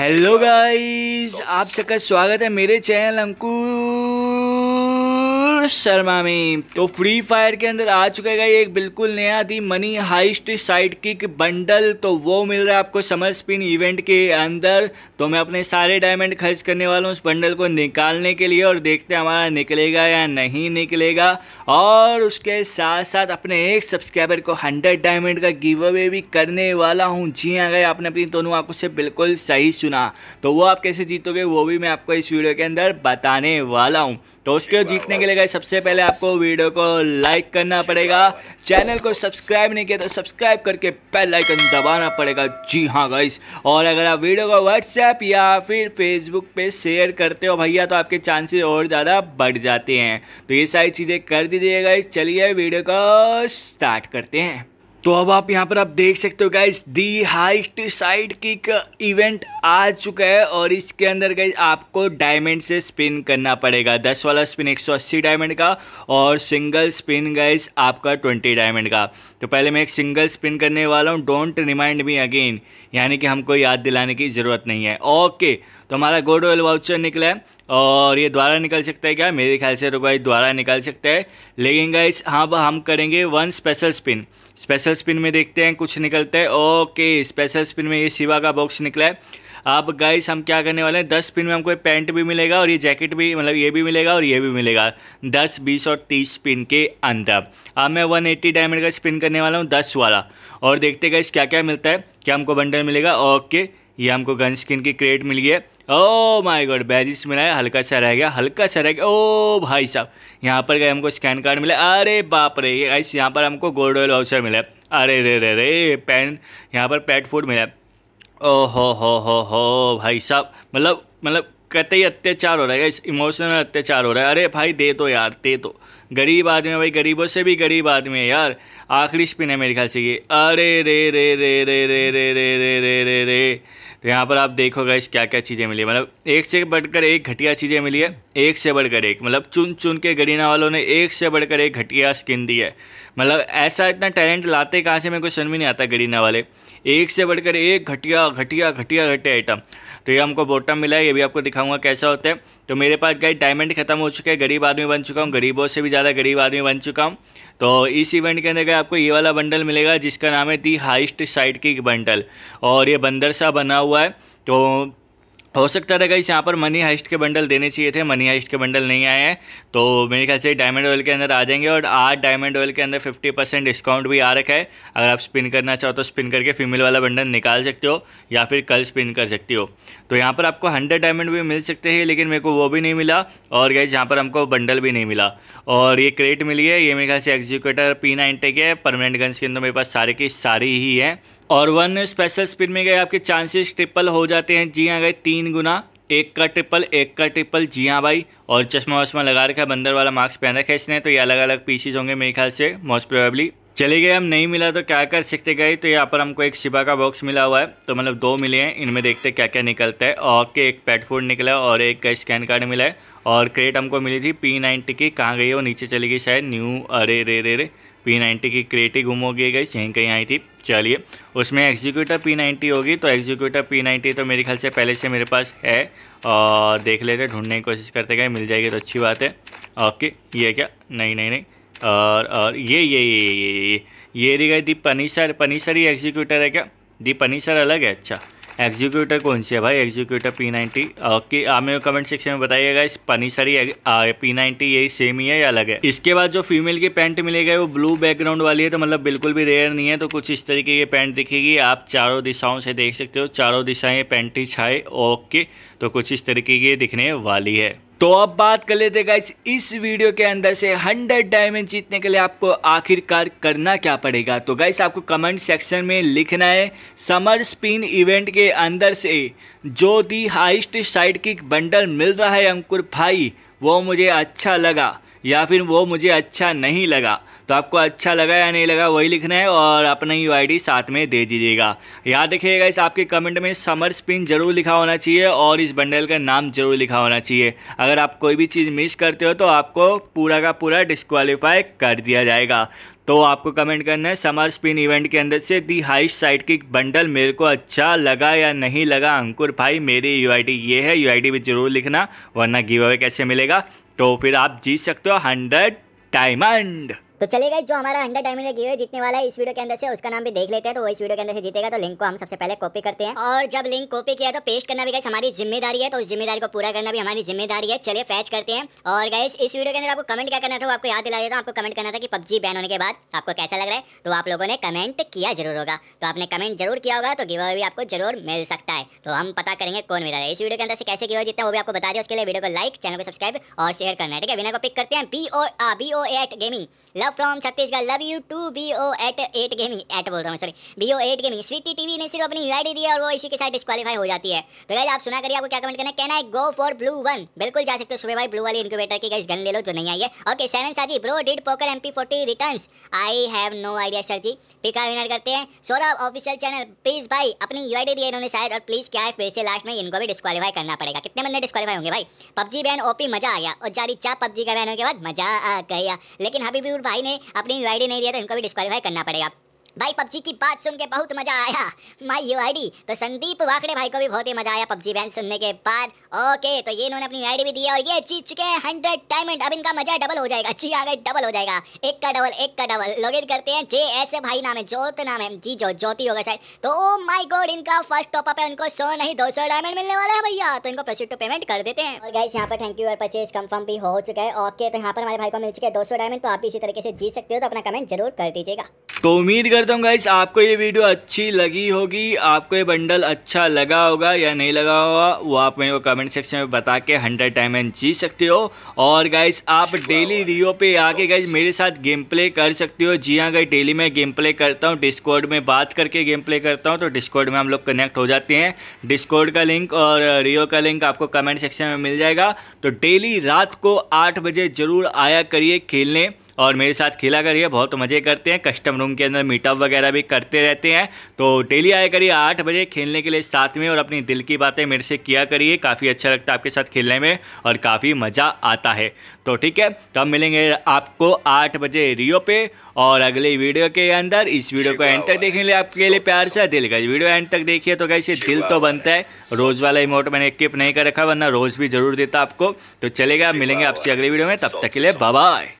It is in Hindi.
हेलो गाइस आप सबका स्वागत है मेरे चैनल अंकुर शर्मा में तो फ्री फायर के अंदर आ चुका है एक बिल्कुल नया the Money Heist sidekick bundle तो वो मिल रहा है आपको समर स्पिन इवेंट के अंदर तो मैं अपने सारे डायमंड खर्च करने वाला हूँ उस बंडल को निकालने के लिए और देखते हैं हमारा निकलेगा या नहीं निकलेगा और उसके साथ साथ अपने एक सब्सक्राइबर को हंड्रेड डायमंड का गिव अवे भी करने वाला हूँ जी हाँ गए आपने अपनी दोनों आंखों से बिल्कुल सही सुना तो वो आप कैसे जीतोगे वो भी मैं आपको इस वीडियो के अंदर बताने वाला हूँ तो उसके जीतने के लिए सबसे पहले आपको वीडियो को लाइक करना पड़ेगा चैनल को सब्सक्राइब नहीं किया तो सब्सक्राइब करके बेल आइकन दबाना पड़ेगा जी हाँ गाइस और अगर आप वीडियो को व्हाट्सएप या फिर फेसबुक पे शेयर करते हो भैया तो आपके चांसेस और ज़्यादा बढ़ जाते हैं तो ये सारी चीज़ें कर दीजिएगा इस चलिए वीडियो को स्टार्ट करते हैं तो अब आप यहाँ पर आप देख सकते हो guys the Heist sidekick event आ चुका है और इसके अंदर गाइज आपको डायमंड से स्पिन करना पड़ेगा दस वाला स्पिन 180 डायमंड का और सिंगल स्पिन गाइज आपका 20 डायमंड का तो पहले मैं एक सिंगल स्पिन करने वाला हूँ डोंट रिमाइंड मी अगेन यानी कि हमको याद दिलाने की ज़रूरत नहीं है ओके तो हमारा गोडवेल वाउचर निकला है और ये द्वारा निकल सकता है क्या मेरे ख्याल से तो भाई द्वारा निकल सकता है लेकिन गाइस हाँ हम करेंगे one special spin special spin में देखते हैं कुछ निकलता है ओके स्पेशल स्पिन में ये शिवा का बॉक्स निकला है अब गाइस हम क्या करने वाले हैं दस स्पिन में हमको पैंट भी मिलेगा और ये जैकेट भी मतलब ये भी मिलेगा और ये भी मिलेगा दस बीस और तीस स्पिन के अंदर अब मैं वन एट्टी डायमंड का स्पिन करने वाला हूँ दस वाला और देखते गाइस क्या क्या मिलता है क्या हमको बंडल मिलेगा ओके ये हमको गन स्किन की क्रेट मिल गई है ओ माय गॉड बैजिस मिला है हल्का सा रह गया हल्का सा रह गया ओ oh भाई साहब यहाँ पर गए हमको स्कैन कार्ड मिला अरे बाप रे ये यहाँ पर हमको गोल्ड ऑयल वाउचर मिला अरे रे रे रे पैन यहाँ पर पेट फूड मिला ओ हो हो हो हो भाई साहब मतलब मतलब कतई अत्याचार हो रहा है इस इमोशनल अत्याचार हो रहा है अरे भाई दे तो यार दे तो गरीब आदमी है भाई गरीबों से भी गरीब आदमी है यार आखिरी स्पिन है मेरे ख्याल से ये अरे रे रे रे रे रे रे रे रे रे रे रे तो यहाँ पर आप देखोगा इस क्या क्या चीज़ें मिली मतलब एक से बढ़कर एक घटिया चीज़ें मिली है एक से बढ़कर एक मतलब चुन चुन के गरीना वालों ने एक से बढ़कर एक घटिया स्किन दी है मतलब ऐसा इतना टैलेंट लाते कहाँ से मेरे को समझ में नहीं आता गरीना वाले एक से बढ़कर एक घटिया घटिया घटिया घटिया आइटम तो ये हमको बोटम मिला है ये भी आपको दिखाऊंगा कैसा होता है तो मेरे पास गई डायमंड खत्म हो चुके हैं गरीब आदमी बन चुका हूँ गरीबों से भी ज़्यादा गरीब आदमी बन चुका हूँ तो इस इवेंट के अंदर गए आपको ये वाला बंडल मिलेगा जिसका नाम है दी हाइस्ट साइड की बंडल और ये बंदर सा बना हुआ है तो हो सकता रहेगा इस यहाँ पर मनी हाइस्ट के बंडल देने चाहिए थे मनी हाइस्ट के बंडल नहीं आए हैं तो मेरे ख्याल से डायमंड ऑयल के अंदर आ जाएंगे और आज डायमंड ऑयल के अंदर 50 परसेंट डिस्काउंट भी आ रखा है अगर आप स्पिन करना चाहो तो स्पिन करके फीमेल वाला बंडल निकाल सकते हो या फिर कल स्पिन कर सकती हो तो यहाँ पर आपको हंड्रेड डायमंड भी मिल सकते हैं लेकिन मेरे को वो भी नहीं मिला और गैस यहाँ पर हमको बंडल भी नहीं मिला और ये क्रेट मिली है ये मेरे ख्याल से एग्जीक्यूटर पी नाइन टेक है परमानेंट गन्स के अंदर मेरे पास सारे की सारी ही है और वन स्पेशल स्पिन में गए आपके चांसेस ट्रिपल हो जाते हैं जी हाँ गए तीन गुना एक का ट्रिपल एक का ट्रिपल जी हाँ भाई और चश्मा वश्मा लगा रखा है बंदर वाला मास्क पहन रखा है इसने तो ये अलग अलग पीसीज होंगे मेरे ख्याल से मोस्ट प्रोबेबली चले गए हम नहीं मिला तो क्या कर सकते गए तो यहाँ पर हमको एक शिबा का बॉक्स मिला हुआ है तो मतलब दो मिले हैं इनमें देखते क्या क्या निकलता है ओके एक पेट फूड निकला और एक का स्कैन कार्ड मिला है और क्रेट हमको मिली थी पी नाइन्टी की कहाँ गई है वो नीचे चली गई शायद न्यू अरे रे रे रे पी नाइन्टी की क्रिएटिव गुम हो गई गई यहीं कहीं आई थी चलिए उसमें एग्जीक्यूटर पी नाइन्टी होगी तो एग्जीक्यूटर पी नाइन्टी तो मेरे ख्याल से पहले से मेरे पास है और देख लेते ढूंढने की कोशिश करते गए मिल जाएगी तो अच्छी बात है ओके ये क्या नहीं नहीं नहीं और और ये ये ये ये ये ये ये रही गई दी पनीसर पनीसर ही एग्जीक्यूटर है क्या दी पनीसर अलग है अच्छा एग्जीक्यूटर कौन सी है भाई एग्जीक्यूटर पी नाइनटी ओके आप मेरे कमेंट सेक्शन में बताइएगा इस पनी सारी पी नाइनटी यही सेम ही है या अलग है इसके बाद जो फीमेल की पैंट मिलेगा वो ब्लू बैकग्राउंड वाली है तो मतलब बिल्कुल भी रेयर नहीं है तो कुछ इस तरीके की पैंट दिखेगी आप चारों दिशाओं से देख सकते हो चारों दिशाएं पैंटी छाए ओके तो कुछ इस तरीके की दिखने वाली है तो अब बात कर लेते गाइस इस वीडियो के अंदर से 100 डायमंड जीतने के लिए आपको आखिरकार करना क्या पड़ेगा तो गाइस आपको कमेंट सेक्शन में लिखना है समर स्पिन इवेंट के अंदर से जो दी हाइस्ट साइड की बंडल मिल रहा है अंकुर भाई वो मुझे अच्छा लगा या फिर वो मुझे अच्छा नहीं लगा तो आपको अच्छा लगा या नहीं लगा वही लिखना है और अपना यू आई साथ में दे दीजिएगा याद रखिएगा इस आपके कमेंट में समर स्पिन जरूर लिखा होना चाहिए और इस बंडल का नाम जरूर लिखा होना चाहिए अगर आप कोई भी चीज़ मिस करते हो तो आपको पूरा का पूरा डिस्कवालीफाई कर दिया जाएगा तो आपको कमेंट करना है समर स्पिन इवेंट के अंदर से दी हाइस्ट साइड की बंडल मेरे को अच्छा लगा या नहीं लगा अंकुर भाई मेरी यू ये है यू भी जरूर लिखना वरना गिव अवे कैसे मिलेगा तो फिर आप जीत सकते हो हंड्रेड डायमंड तो चलेगा जो हमारा अंडर डायमंड का गिवे जीतने वाला है इस वीडियो के अंदर से उसका नाम भी देख लेते हैं तो वो इस वीडियो के अंदर से जीतेगा तो लिंक को हम सबसे पहले कॉपी करते हैं और जब लिंक कॉपी किया तो पेस्ट करना भी गाइस हमारी जिम्मेदारी है तो उस जिम्मेदारी को पूरा करना भी हमारी जिम्मेदारी है चलिए फैच करते हैं और गाइस इस वीडियो के अंदर आपको कमेंट क्या करना था आपको याद दिला देता हूँ आपको कमेंट करना था कि पब्जी बैन होने के बाद आपको कैसा लग रहा है तो आप लोगों ने कमेंट किया जरूर होगा तो आपने कमेंट जरूर किया होगा तो गिव भी आपको जरूर मिल सकता है तो हम पता करेंगे कौन मिला है इस वीडियो के अंदर से कैसे गिव जीता है वो भी आपको बता दिया उसके लिए वीडियो को लाइक चैनल को सब्सक्राइब और शेयर करना है ठीक है बिना को पिक करते हैं b o b o eight gaming love love from Chhattisgarh love you too b o eight eight gaming eight बोल रहा हूँ sorry b o eight gaming Sweety TV ने सिर्फ अपनी यूआईडी दी है और वो इसी के साथ डिस्कालीफाई हो जाती है तो गाइज आप सुना करिए आपको क्या कमेंट करना can I go for blue one बिल्कुल जा सकते हो सुबह भाई ब्लू वाली इनक्यूबेटर की गाइज गन ले लो जो नहीं आई है ओके सेवन साजी bro did poker M P forty return I have no idea sir ji pick a winner करते हैं सौरभ ऑफिशियल चैनल प्लीज भाई अपनी यूआईडी दी है इन्होंने शायद और प्लीज क्या है फिर से लास्ट में इनको भी डिस्कालीफाई करना पड़ेगा कितने बंदे डिस्कालीफाई होंगे भाई पबजी बैन ओपी मजा आ गया और जारी चा पबजी का बैन होने के बाद मजा आ गया लेकिन हबीबी भाई भाई ने अपनी यू नहीं दिया तो इनको भी डिस्कालीफाई करना पड़ेगा भाई पबजी की बात सुन के बहुत मजा आया माई यू आई तो संदीप वाखड़े भाई को भी बहुत ही मजा आया पबजी बैन सुनने के बाद ओके तो ये इन्होंने अपनी आई भी दिया और ये जीत चुके हैं हंड्रेड डायमंड अब इनका मजा डबल हो जाएगा जी आ गए डबल हो जाएगा एक का डबल एक का डबल लॉग करते हैं जे ऐसे भाई नाम है ज्योत नाम है जी जो ज्योति होगा शायद तो ओ माई गोड इनका फर्स्ट टॉपअप है उनको सौ नहीं दो सौ डायमंड मिलने वाला है भैया तो इनको प्रोसीड टू पेमेंट कर देते हैं और गाइस यहाँ पर थैंक यू और परचेज कंफर्म भी हो चुका है ओके तो यहाँ पर हमारे भाई को मिल चुके हैं दो डायमंड तो आप इसी तरीके से जीत सकते हो तो अपना कमेंट जरूर कर दीजिएगा तो उम्मीद करता करता हूँ गाइस आपको ये वीडियो अच्छी लगी होगी आपको ये बंडल अच्छा लगा होगा या नहीं लगा होगा वो आप मेरे को कमेंट सेक्शन में बता के हंड्रेड टाइम एन जी सकते हो और गाइस आप डेली रियो पे आके गाइस मेरे साथ गेम प्ले कर सकते हो जी हाँ गई डेली मैं गेम प्ले करता हूँ डिस्कॉर्ड में बात करके गेम प्ले करता हूँ तो डिस्कॉर्ड में हम लोग कनेक्ट हो जाते हैं डिस्कॉर्ड का लिंक और रियो का लिंक आपको कमेंट सेक्शन में मिल जाएगा तो डेली रात को आठ बजे ज़रूर आया करिए खेलने और मेरे साथ खेला करिए बहुत मज़े करते हैं कस्टम रूम के अंदर मीटअप वगैरह भी करते रहते हैं तो डेली आया करिए आठ बजे खेलने के लिए साथ में और अपनी दिल की बातें मेरे से किया करिए काफ़ी अच्छा लगता है आपके साथ खेलने में और काफ़ी मज़ा आता है तो ठीक है तब मिलेंगे आपको आठ बजे रियो पे और अगली वीडियो के अंदर इस वीडियो को एंड तक देखने लिए आपके लिए प्यार से दिल का वीडियो एंड तक देखिए तो कैसे दिल तो बनता है रोज़ वाला इमोट मैंने किप नहीं कर रखा वरना रोज़ भी जरूर देता आपको तो चलेगा मिलेंगे आपसे अगले वीडियो में तब तक के लिए बाय